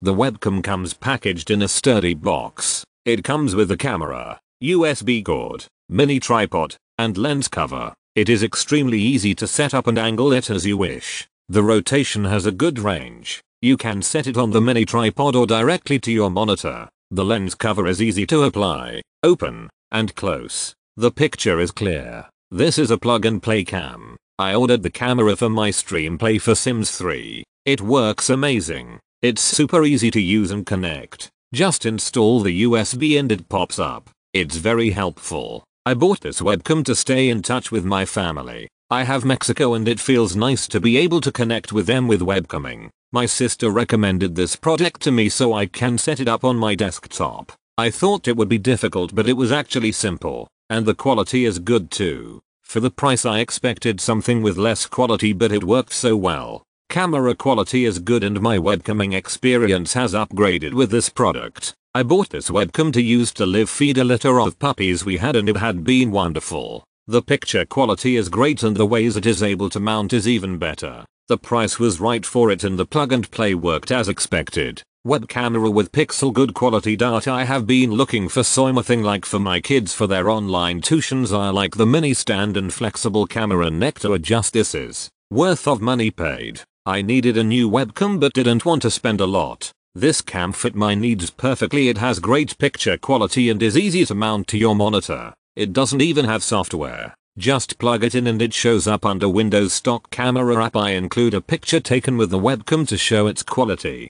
The webcam comes packaged in a sturdy box. It comes with a camera, USB cord, mini tripod, and lens cover. It is extremely easy to set up and angle it as you wish. The rotation has a good range. You can set it on the mini tripod or directly to your monitor. The lens cover is easy to apply, open, and close. The picture is clear. This is a plug and play cam. I ordered the camera for my stream play for Sims 3. It works amazing. It's super easy to use and connect. Just install the USB and it pops up. It's very helpful. I bought this webcam to stay in touch with my family. I have Mexico and it feels nice to be able to connect with them with webcoming. My sister recommended this product to me so I can set it up on my desktop. I thought it would be difficult but it was actually simple, and the quality is good too. For the price I expected something with less quality but it worked so well. Camera quality is good and my webcamming experience has upgraded with this product. I bought this webcam to use to live feed a litter of puppies we had and it had been wonderful. The picture quality is great and the ways it is able to mount is even better. The price was right for it and the plug and play worked as expected. Web camera with pixel good quality data I have been looking for something like for my kids for their online tuitions I like the mini stand and flexible camera neck to adjust this is worth of money paid. I needed a new webcam but didn't want to spend a lot. This cam fit my needs perfectly it has great picture quality and is easy to mount to your monitor. It doesn't even have software. Just plug it in and it shows up under Windows stock camera app I include a picture taken with the webcam to show its quality.